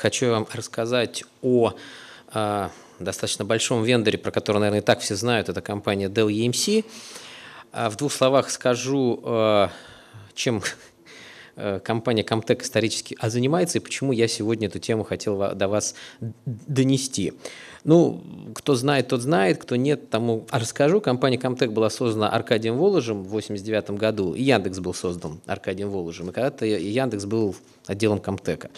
хочу вам рассказать о э, достаточно большом вендоре, про который, наверное, и так все знают. Это компания Dell EMC. А, в двух словах скажу, э, чем компания Comtech исторически занимается и почему я сегодня эту тему хотел до вас донести. Ну, кто знает, тот знает, кто нет, тому расскажу. Компания Comtech была создана Аркадием Воложем в 89 году, и Яндекс был создан Аркадием Воложем, и когда-то Яндекс был отделом Комтека.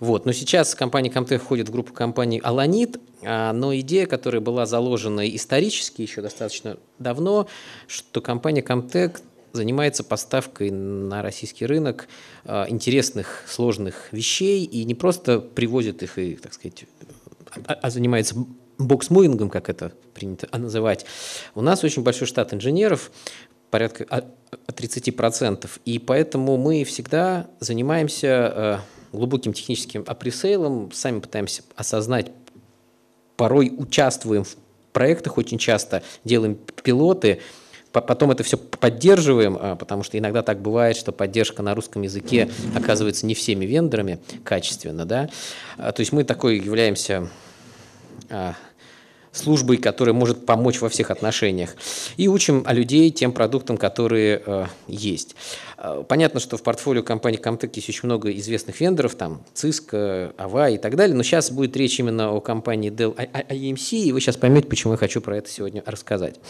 Вот. Но сейчас компания Комтек входит в группу компаний «Аланит», но идея, которая была заложена исторически еще достаточно давно, что компания Комтек занимается поставкой на российский рынок а, интересных, сложных вещей и не просто привозит их и, так сказать, а, а занимается боксмуингом, как это принято а, называть, у нас очень большой штат инженеров, порядка 30%, а, и поэтому мы всегда занимаемся э, глубоким техническим апресейлом, сами пытаемся осознать, порой участвуем в проектах очень часто, делаем пилоты – потом это все поддерживаем, а, потому что иногда так бывает, что поддержка на русском языке оказывается не всеми вендорами качественно, да. А, то есть мы такой являемся а, службой, которая может помочь во всех отношениях. И учим о людей тем продуктам, которые э, есть. Понятно, что в портфолио компании Comtech есть очень много известных вендоров, там Cisco, Ava и так далее, но сейчас будет речь именно о компании Dell IMC, эм и вы сейчас поймете, почему я хочу про это сегодня рассказать.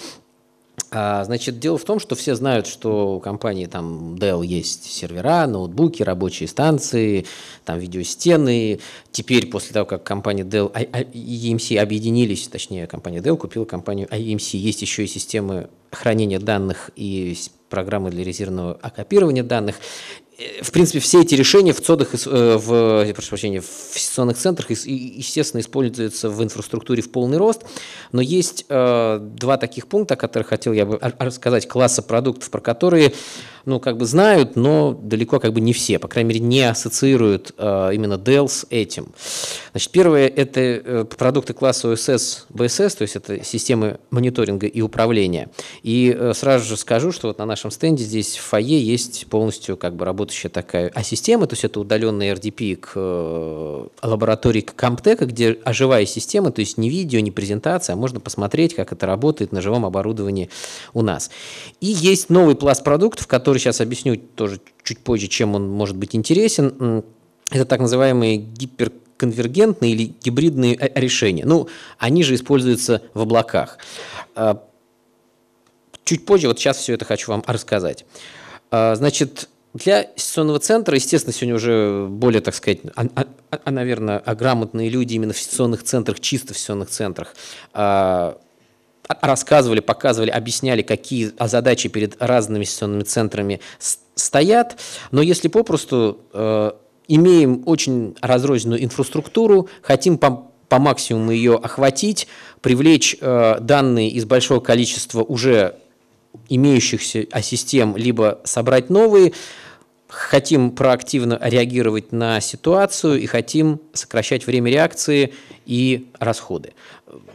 А, значит, дело в том, что все знают, что у компании там Dell есть сервера, ноутбуки, рабочие станции, там видеостены. Теперь после того, как компания Dell и а, а, EMC объединились, точнее, компания Dell купила компанию а EMC есть еще и системы хранения данных и программы для резервного окопирования данных. Э, в принципе, все эти решения в ЦОДах, э, в, прошу прощения, в ситуационных центрах, естественно, используются в инфраструктуре в полный рост. Но есть э, два таких пункта, о которых хотел я бы а, рассказать, класса продуктов, про которые ну, как бы знают, но далеко как бы не все, по крайней мере, не ассоциируют э, именно Dell с этим. Значит, первое – это э, продукты класса OSS, BSS, то есть это системы мониторинга и управления. И э, сразу же скажу, что вот на нашем стенде здесь в фойе есть полностью как бы работающая такая а-система, то есть это удаленный RDP к э, лаборатории к Comtech, где оживая система, то есть не видео, не презентация, а можно посмотреть, как это работает на живом оборудовании у нас. И есть новый пласт продуктов, который который сейчас объясню тоже чуть позже, чем он может быть интересен, это так называемые гипер конвергентные или гибридные э, решения. Ну, они же используются в облаках. А, чуть позже, вот сейчас все это хочу вам рассказать. А, значит, для сессионного центра, естественно, сегодня уже более, так сказать, а, а, а, наверное, грамотные люди именно в сессионных центрах, чисто в сессионных центрах, а, рассказывали, показывали, объясняли, какие задачи перед разными сессионными центрами стоят. Но если попросту э, имеем очень разрозненную инфраструктуру, хотим по, по максимуму ее охватить, привлечь э, данные из большого количества уже имеющихся а, систем, либо собрать новые – хотим проактивно реагировать на ситуацию и хотим сокращать время реакции и расходы.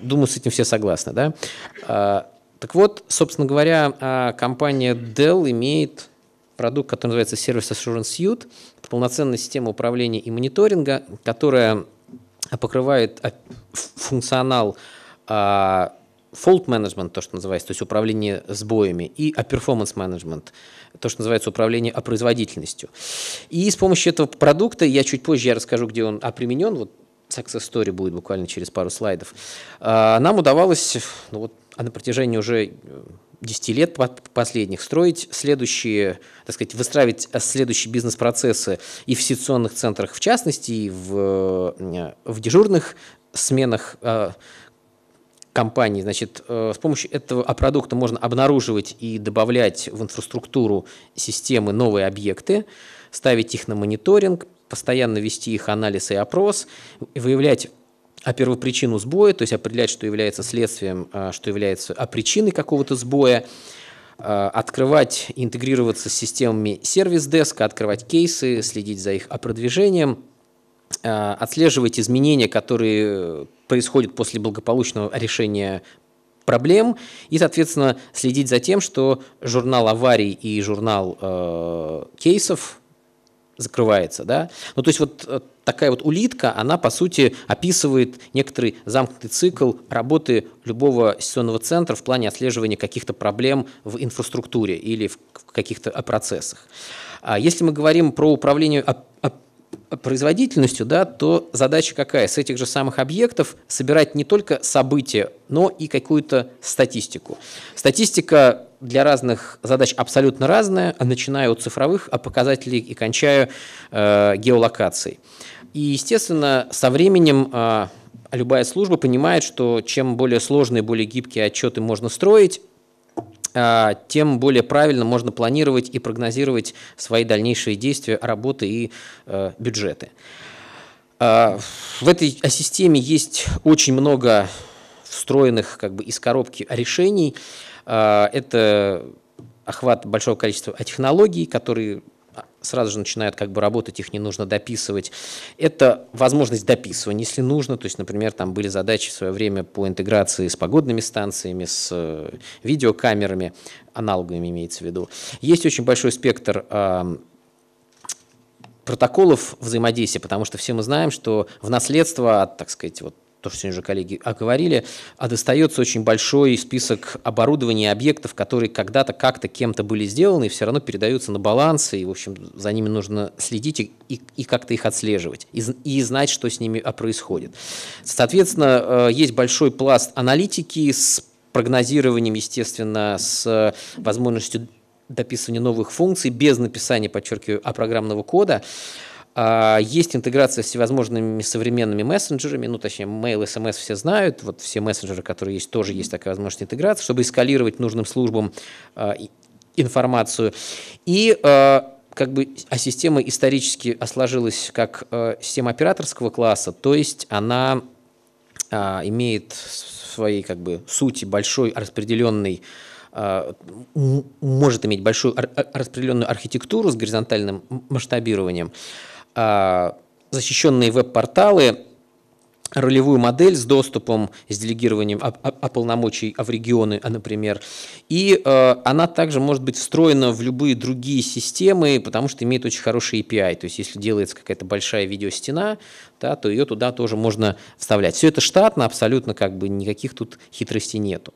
Думаю, с этим все согласны, да? А, так вот, собственно говоря, а, компания Dell имеет продукт, который называется Service Assurance Suite. Это полноценная система управления и мониторинга, которая покрывает а, функционал fault management, то, что называется, то есть управление сбоями, и performance management – то, что называется управление производительностью. И с помощью этого продукта, я чуть позже я расскажу, где он применен, вот success story будет буквально через пару слайдов, а, нам удавалось ну вот, на протяжении уже 10 э, лет последних строить следующие, так сказать, выстраивать э, следующие бизнес-процессы и в ситуационных центрах в частности, и в, э, в дежурных сменах а, компании, значит, э, с помощью этого а продукта можно обнаруживать и добавлять в инфраструктуру системы новые объекты, ставить их на мониторинг, постоянно вести их анализ и опрос, выявлять а первопричину сбоя, то есть определять, что является следствием, а, что является а причиной какого-то сбоя, а, открывать, интегрироваться с системами сервис-деска, открывать кейсы, следить за их продвижением – Э, отслеживать изменения, которые э, происходят после благополучного решения проблем и, соответственно, следить за тем, что журнал аварий и журнал э, кейсов закрывается, да. Ну то есть вот э, такая вот улитка, она по сути описывает некоторый замкнутый цикл работы любого сессионного центра в плане отслеживания каких-то проблем в инфраструктуре или в каких-то процессах. А если мы говорим про управление производительностью, да, то задача какая? С этих же самых объектов собирать не только события, но и какую-то статистику. Статистика для разных задач абсолютно разная, начиная от цифровых а показателей и кончая э, геолокацией. И, естественно, со временем э, любая служба понимает, что чем более сложные, более гибкие отчеты можно строить, а, тем более правильно можно планировать и прогнозировать свои дальнейшие действия, работы и э, бюджеты. А, в этой а, системе есть очень много встроенных как бы из коробки решений. Это охват большого количества технологий, которые сразу же начинают как бы работать, их не нужно дописывать. Это возможность дописывания, если нужно. То есть, например, там были задачи в свое время по интеграции с погодными станциями, с э, видеокамерами, аналогами имеется в виду. Есть очень большой спектр протоколов взаимодействия, потому что все мы знаем, что в наследство от, так сказать, вот то, что сегодня уже коллеги оговорили, а достается очень большой список оборудования и объектов, которые когда-то как-то кем-то были сделаны и все равно передаются на баланс, и, в общем, за ними нужно следить и, и, и как-то их отслеживать, и, и знать, что с ними а, происходит. Соответственно, э, есть большой пласт аналитики с прогнозированием, естественно, с э, возможностью дописывания новых функций без написания, подчеркиваю, а программного кода. А, есть интеграция с всевозможными современными мессенджерами, ну, точнее, mail, sms все знают, вот все мессенджеры, которые есть, тоже есть такая возможность интеграции, чтобы эскалировать нужным службам а, информацию. И а, как бы а система исторически сложилась как система операторского класса, то есть она имеет в своей как бы сути большой распределенный может иметь большую распределенную архитектуру с горизонтальным масштабированием. А, защищенные веб-порталы ролевую модель с доступом, с делегированием ополномочий а, в регионы, а, например. И э, она также может быть встроена в любые другие системы, потому что имеет очень хороший API. То есть, если делается какая-то большая видеостена, да, то ее туда тоже можно вставлять. Все это штатно, абсолютно как бы никаких тут хитростей нету.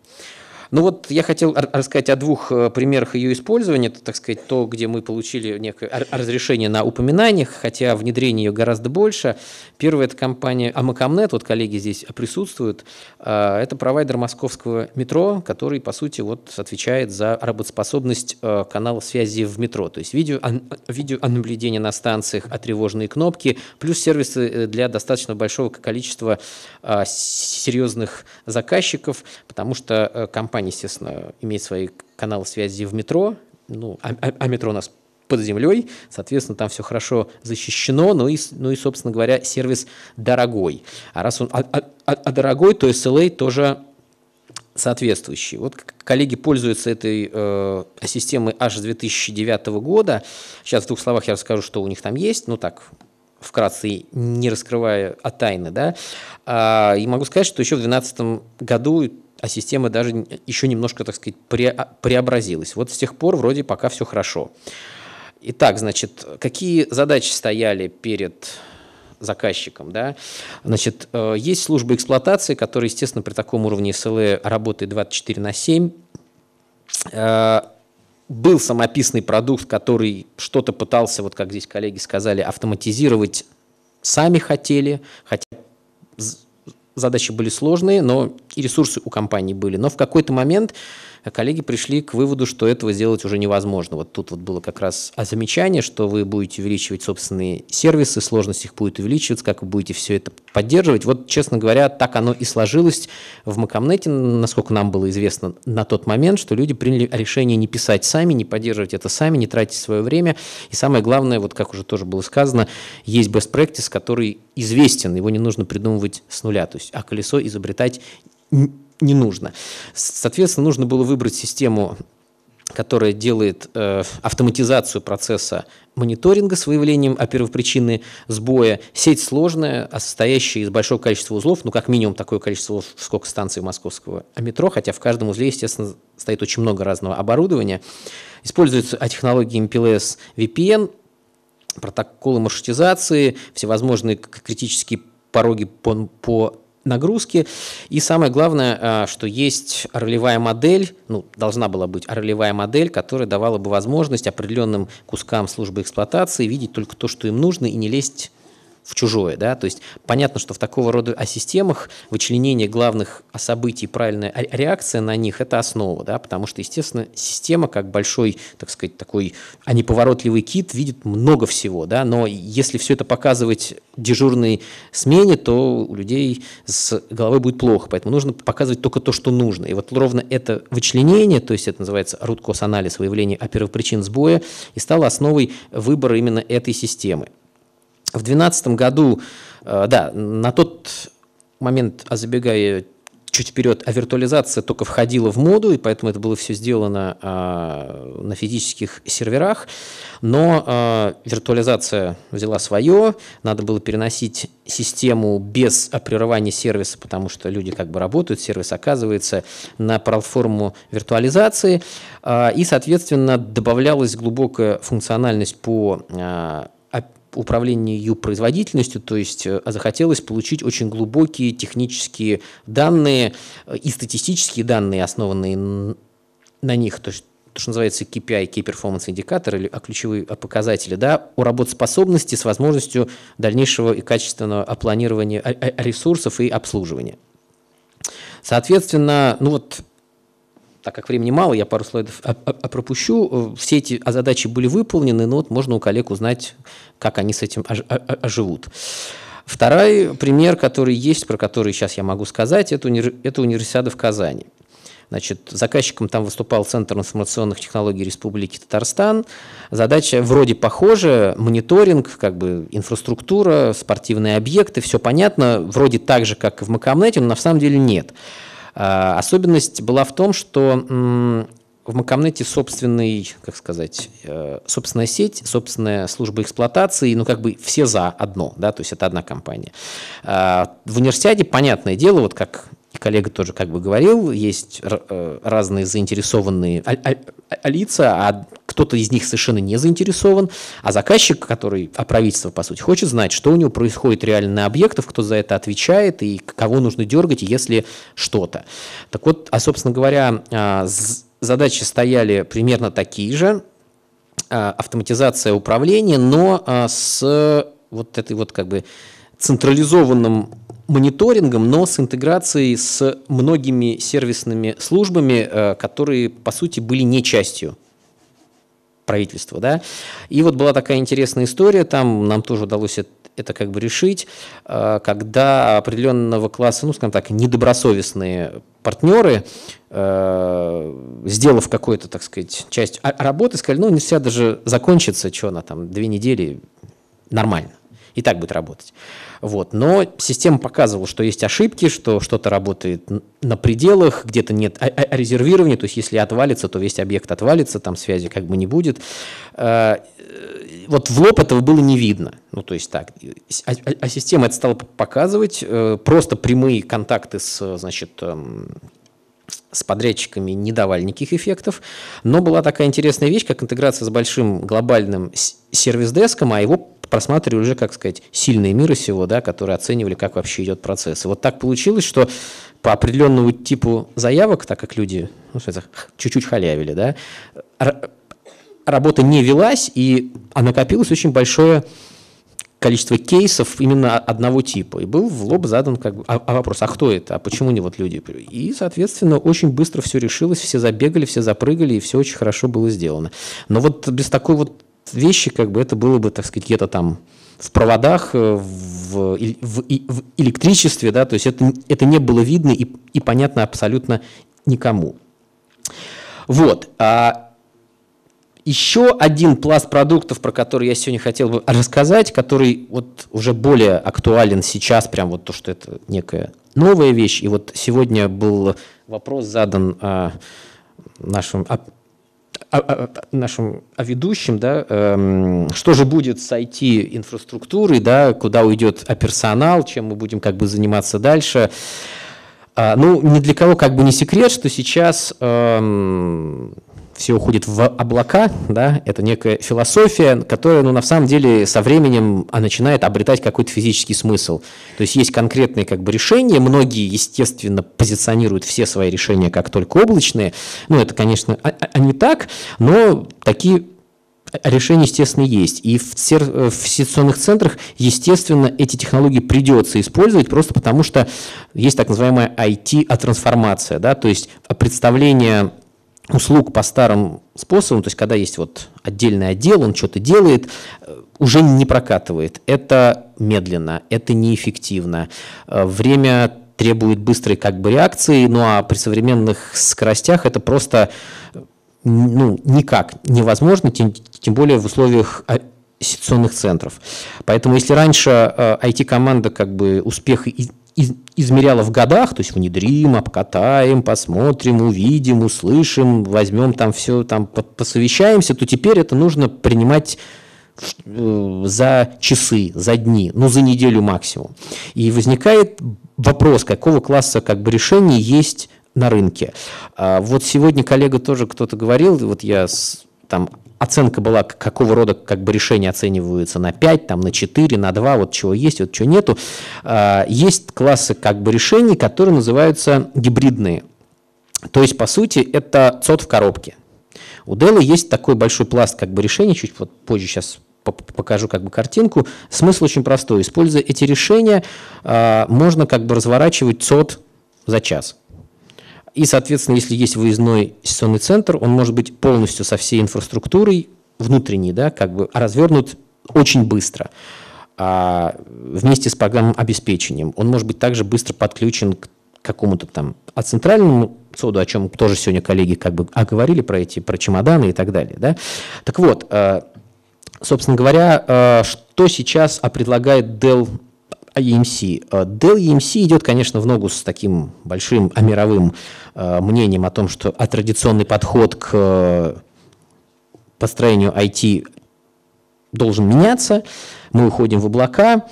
Ну вот я хотел рассказать о двух э, примерах ее использования. Это, так сказать, то, где мы получили некое разрешение на упоминаниях, хотя внедрение ее гораздо больше. Первая – это компания Amacomnet, вот коллеги здесь присутствуют. А, это провайдер московского метро, который, по сути, вот отвечает за работоспособность э, канала связи в метро. То есть видео, видеонаблюдение на станциях, отревоженные а кнопки, плюс сервисы э, для достаточно большого количества а, серьезных заказчиков, потому что компания компания, естественно, имеет свои каналы связи в метро, ну, а, а, а метро у нас под землей, соответственно, там все хорошо защищено, ну и, ну и собственно говоря, сервис дорогой. А раз он а, а, а, а дорогой, то SLA тоже соответствующий. Вот коллеги пользуются этой э, системой аж с 2009 года. Сейчас в двух словах я расскажу, что у них там есть, ну так, вкратце, не раскрывая а тайны, да. А, и могу сказать, что еще в 2012 году а система даже еще немножко, так сказать, пре а, преобразилась. Вот с тех пор вроде пока все хорошо. Итак, значит, какие задачи стояли перед заказчиком, да, значит, э, есть служба эксплуатации, которая, естественно, при таком уровне СЛЭ работает 24 на 7, э, был самописный продукт, который что-то пытался, вот как здесь коллеги сказали, автоматизировать сами хотели, хотя задачи были сложные, но и ресурсы у компании были. Но в какой-то момент а коллеги пришли к выводу, что этого сделать уже невозможно. Вот тут вот было как раз замечание, что вы будете увеличивать собственные сервисы, сложность их будет увеличиваться, как вы будете все это поддерживать. Вот, честно говоря, так оно и сложилось в Макомнете, насколько нам было известно на тот момент, что люди приняли решение не писать сами, не поддерживать это сами, не тратить свое время. И самое главное, вот как уже тоже было сказано, есть best practice, который известен, его не нужно придумывать с нуля. То есть, а колесо изобретать не нужно. Соответственно, нужно было выбрать систему которая делает э, автоматизацию процесса мониторинга с выявлением о первопричины сбоя. Сеть сложная, а состоящая из большого количества узлов, ну как минимум такое количество сколько станций московского метро, хотя в каждом узле, естественно, стоит очень много разного оборудования. Используются технологии MPLS VPN, протоколы маршрутизации, всевозможные критические пороги по, по нагрузки. И самое главное, а, что есть ролевая модель, ну, должна была быть ролевая модель, которая давала бы возможность определенным кускам службы эксплуатации видеть только то, что им нужно, и не лезть в чужое. Да? То есть понятно, что в такого рода о системах вычленение главных событий, правильная реакция на них – это основа, да? потому что, естественно, система, как большой, так сказать, такой а неповоротливый кит, видит много всего. Да? Но если все это показывать дежурной смене, то у людей с головой будет плохо. Поэтому нужно показывать только то, что нужно. И вот ровно это вычленение, то есть это называется root cause анализ выявление первопричин сбоя, и стало основой выбора именно этой системы. В 2012 году, э, да, на тот момент, а забегая чуть вперед, а виртуализация только входила в моду, и поэтому это было все сделано а, на физических серверах. Но а, виртуализация взяла свое, надо было переносить систему без а, прерывания сервиса, потому что люди как бы работают, сервис оказывается на платформу виртуализации, и, соответственно, добавлялась глубокая функциональность по управлению ее производительностью, то есть э, захотелось получить очень глубокие технические данные э, и статистические данные, основанные на них, то есть то, что называется KPI, Key Performance Indicator, или а ключевые а, показатели, да, о работоспособности с возможностью дальнейшего и качественного опланирования а, а, ресурсов и обслуживания. Соответственно, ну вот так как времени мало, я пару слайдов пропущу. Э, все эти а, задачи были выполнены, но вот можно у коллег узнать, как они с этим оживут. Второй пример, который есть, про который сейчас я могу сказать, это, универ... это универсиада в Казани. Значит, заказчиком там выступал Центр информационных технологий Республики Татарстан. Задача вроде похожа, мониторинг, как бы инфраструктура, спортивные объекты, все понятно, вроде так же, как и в Макамнете, но на самом деле нет. Э, особенность была в том, что в Макомнете собственный, как сказать, э, собственная сеть, собственная служба эксплуатации, ну как бы все за одно, да, то есть это одна компания. Э, в универсиаде, понятное дело, вот как коллега тоже как бы говорил, есть разные заинтересованные лица, а кто-то из них совершенно не заинтересован, а заказчик, который, а правительство, по сути, хочет знать, что у него происходит реально на объектах, кто за это отвечает и кого нужно дергать, если что-то. Так вот, а, собственно говоря, а, задачи стояли примерно такие же, а, автоматизация управления, но а, с вот этой вот как бы централизованным мониторингом, но с интеграцией с многими сервисными службами, которые, по сути, были не частью правительства, да. И вот была такая интересная история, там нам тоже удалось это, это как бы решить, э, когда определенного класса, ну, скажем так, недобросовестные партнеры, э, сделав какую-то, так сказать, часть работы, сказали, ну, не вся даже закончится, что она там, две недели, нормально, и так будет работать. Вот. Но система показывала, что есть ошибки, что что-то работает на пределах, где-то нет резервирования, то есть если отвалится, то весь объект отвалится, там связи как бы не будет. А, э, вот в лоб этого было не видно. Ну, то есть так. А, а, а система это стала показывать. Э, просто прямые контакты с, значит, эм, с подрядчиками не давали никаких эффектов. Но была такая интересная вещь, как интеграция с большим глобальным сервис-деском, а его просматривали уже, как сказать, сильные мира сего, да, которые оценивали, как вообще идет процесс. И вот так получилось, что по определенному типу заявок, так как люди ну, чуть-чуть халявили, да, работа не велась, и а накопилось очень большое количество кейсов именно одного типа. И был в лоб задан как бы, а, а вопрос, а кто это, а почему не вот люди? И, соответственно, очень быстро все решилось, все забегали, все запрыгали, и все очень хорошо было сделано. Но вот без такой вот вещи, как бы это было бы, так сказать, где-то там в проводах, э, в, в, в электричестве, да, то есть это, это не было видно и, и понятно абсолютно никому. Вот. А еще один пласт продуктов, про который я сегодня хотел бы рассказать, который вот уже более актуален сейчас, прям вот то, что это некая новая вещь. И вот сегодня был вопрос задан а, нашим о, а, о, а, а, нашим о ведущем, да, эм, что же будет с IT-инфраструктурой, да, куда уйдет персонал, чем мы будем как бы заниматься дальше. А, ну, ни для кого как бы не секрет, что сейчас эм, все уходит в облака, да, это некая философия, которая, ну, на самом деле, со временем начинает обретать какой-то физический смысл. То есть есть конкретные как бы решения, многие, естественно, позиционируют все свои решения как только облачные, ну, это, конечно, а, а, а не так, но такие решения, естественно, есть. И в, э, в ситуационных центрах, естественно, эти технологии придется использовать просто потому, что есть так называемая IT-трансформация, да, то есть представление услуг по старым способам, то есть когда есть вот отдельный отдел, он что-то делает, э, уже не прокатывает. Это медленно, это неэффективно. Э, время требует быстрой как бы реакции, ну а при современных скоростях это просто э, ну, никак невозможно, тем, тем более в условиях а, ситуационных центров. Поэтому если раньше IT-команда как бы успех из, измеряла в годах, то есть внедрим, обкатаем, посмотрим, увидим, услышим, возьмем там все, там посовещаемся, то теперь это нужно принимать э, за часы, за дни, ну за неделю максимум. И возникает вопрос, какого класса как бы решений есть на рынке. А вот сегодня коллега тоже кто-то говорил, вот я там оценка была, какого рода как бы решения оцениваются на 5, там, на 4, на 2, вот чего есть, вот чего нету. А, есть классы как бы решений, которые называются гибридные. То есть, по сути, это сот в коробке. У Dell есть такой большой пласт как бы решений, чуть вот позже сейчас покажу как бы картинку. Смысл очень простой. Используя эти решения, а, можно как бы разворачивать сот за час. И, соответственно, если есть выездной сессионный центр, он может быть полностью со всей инфраструктурой внутренней, да, как бы а развернут очень быстро а, вместе с программным обеспечением. Он может быть также быстро подключен к какому-то там а центральному соду, о чем тоже сегодня коллеги как бы оговорили а, про эти, про чемоданы и так далее. Да? Так вот, а, собственно говоря, что сейчас предлагает Dell а EMC. Э, Dell EMC идет, конечно, в ногу с таким большим а мировым э, мнением о том, что а традиционный подход к э, построению IT должен меняться, мы уходим в облака.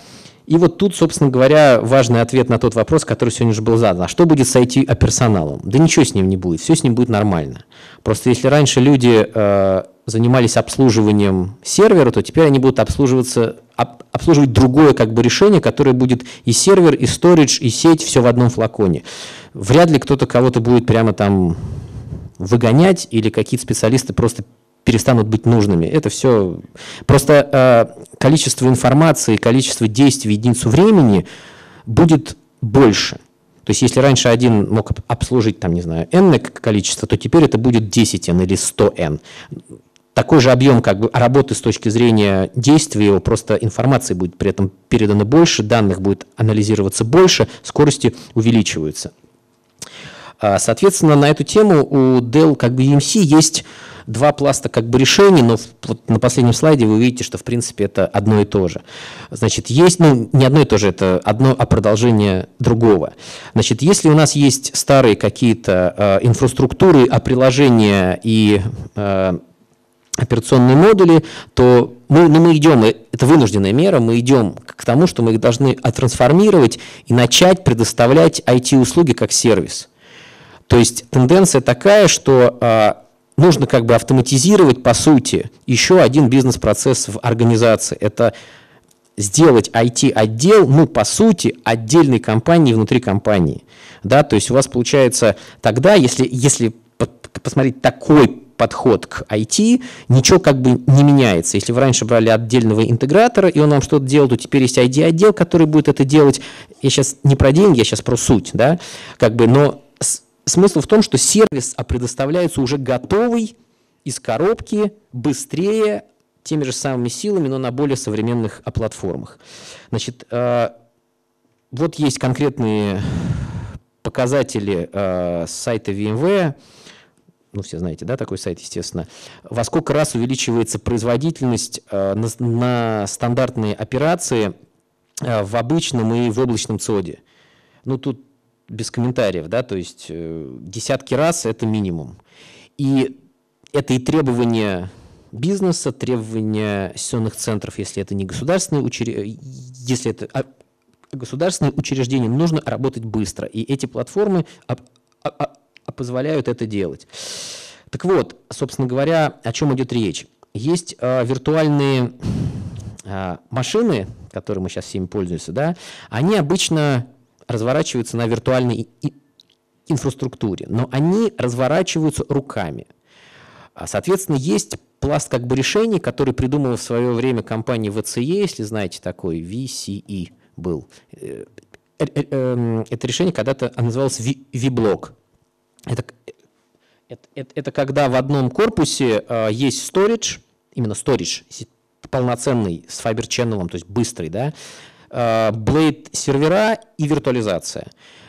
И вот тут, собственно говоря, важный ответ на тот вопрос, который сегодня уже был задан. А что будет с IT-персоналом? Да ничего с ним не будет, все с ним будет нормально. Просто если раньше люди занимались обслуживанием сервера, то теперь они будут обслуживаться, об, обслуживать другое как бы решение, которое будет и сервер, и storage, и сеть, все в одном флаконе. Вряд ли кто-то кого-то будет прямо там выгонять или какие-то специалисты просто перестанут быть нужными. Это все просто э, количество информации, количество действий, в единицу времени будет больше. То есть если раньше один мог обслужить, там, не знаю, n количество, то теперь это будет 10n или 100n такой же объем как бы, работы с точки зрения действия его, просто информации будет при этом передано больше, данных будет анализироваться больше, скорости увеличиваются. А, соответственно, на эту тему у Dell как бы EMC есть два пласта как бы решений, но вот на последнем слайде вы увидите, что в принципе это одно и то же. Значит, есть, ну не одно и то же, это одно, а продолжение другого. Значит, если у нас есть старые какие-то э, инфраструктуры, а приложения и э, операционные модули, то мы, ну, мы идем, это вынужденная мера, мы идем к тому, что мы их должны оттрансформировать и начать предоставлять IT-услуги как сервис. То есть тенденция такая, что а, нужно как бы автоматизировать, по сути, еще один бизнес-процесс в организации. Это сделать IT-отдел, ну, по сути, отдельной компании внутри компании. Да, то есть у вас получается тогда, если, если посмотреть такой подход к IT, ничего как бы не меняется. Если вы раньше брали отдельного интегратора, и он вам что-то делал, то теперь есть ID-отдел, который будет это делать. Я сейчас не про деньги, я сейчас про суть, да, как бы, но смысл в том, что сервис а, предоставляется уже готовый из коробки, быстрее, теми же самыми силами, но на более современных а, платформах. Значит, э, вот есть конкретные э, показатели э, сайта VMware, ну, все знаете, да, такой сайт, естественно, во сколько раз увеличивается производительность э, на, на стандартные операции э, в обычном и в облачном ЦОДе? Ну, тут без комментариев, да, то есть э, десятки раз – это минимум. И это и требования бизнеса, требования сессионных центров, если это не государственные учреждения, если это а, государственные учреждения, нужно работать быстро. И эти платформы а, а, а позволяют это делать. Так вот, собственно говоря, о чем идет речь. Есть э, виртуальные э, машины, которые мы сейчас всеми пользуемся, да, они обычно разворачиваются на виртуальной инфраструктуре, но они разворачиваются руками. Соответственно, есть пласт как бы решений, который придумала в свое время компания VCE, если знаете такой, VCE был. Э, э, э, эм, это решение когда-то называлось V-блок. Это, это, это, когда в одном корпусе э, есть storage, именно storage, полноценный с Fiber Channel, то есть быстрый, да, э, Blade сервера и виртуализация.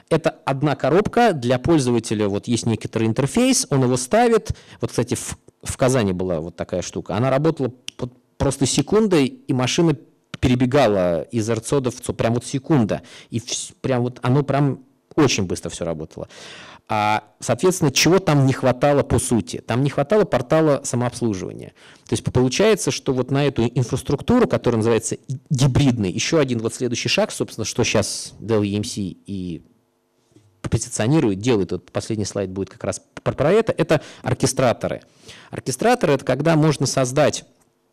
Это одна коробка для пользователя, вот есть некоторый интерфейс, он его ставит. Вот, кстати, в, в Казани была вот такая штука. Она работала под, просто секундой, и машина перебегала из РЦОДа в ЦО, прям вот секунда. И в, прям вот оно прям очень быстро все работало. А, соответственно, чего там не хватало по сути? Там не хватало портала самообслуживания. То есть получается, что вот на эту инфраструктуру, которая называется гибридной, еще один вот следующий шаг, собственно, что сейчас Dell EMC и позиционирует, делает, вот последний слайд будет как раз про, про это, это оркестраторы. Оркестраторы – это когда можно создать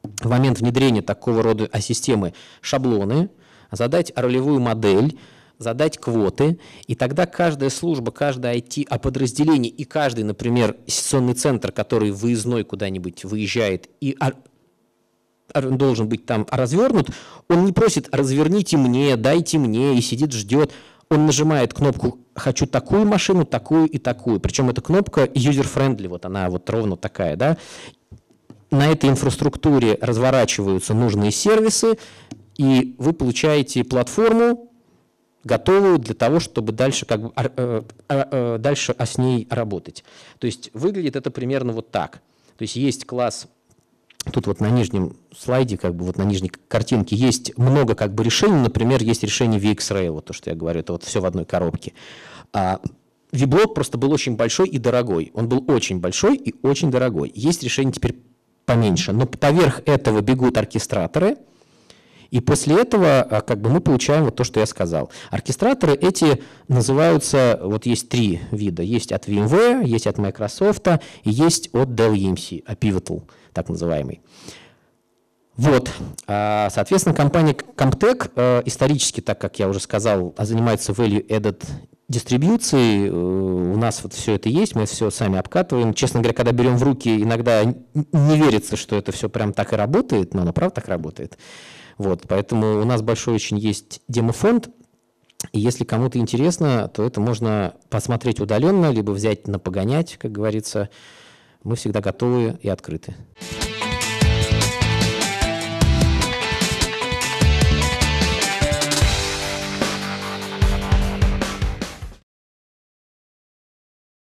в момент внедрения такого рода системы шаблоны, задать ролевую модель, задать квоты, и тогда каждая служба, каждое IT, а подразделение и каждый, например, сессионный центр, который выездной куда-нибудь выезжает и должен быть там развернут, он не просит «разверните мне, дайте мне» и сидит, ждет. Он нажимает кнопку «хочу такую машину, такую и такую». Причем эта кнопка user-friendly, вот она вот ровно такая, да. На этой инфраструктуре разворачиваются нужные сервисы, и вы получаете платформу, готовую для того, чтобы дальше, как бы, э, а, а, а, дальше с ней работать. То есть выглядит это примерно вот так. То есть есть класс, тут вот на нижнем слайде, как бы вот на нижней картинке, есть много как бы решений. Например, есть решение VxRail, вот то, что я говорю, это вот все в одной коробке. А Виблок просто был очень большой и дорогой. Он был очень большой и очень дорогой. Есть решение теперь поменьше. Но поверх этого бегут оркестраторы – и после этого а, как бы мы получаем вот то, что я сказал. Оркестраторы эти называются, вот есть три вида. Есть от VMware, есть от Microsoft и есть от Dell EMC, а Pivotal, так называемый. Вот, а, соответственно, компания Comtech э, исторически, так как я уже сказал, а, занимается value-added дистрибьюции, э, у нас вот все это есть, мы все сами обкатываем. Честно говоря, когда берем в руки, иногда не верится, что это все прям так и работает, но оно правда так работает. Вот, поэтому у нас большой очень есть демофонд, и если кому-то интересно, то это можно посмотреть удаленно, либо взять на погонять, как говорится. Мы всегда готовы и открыты.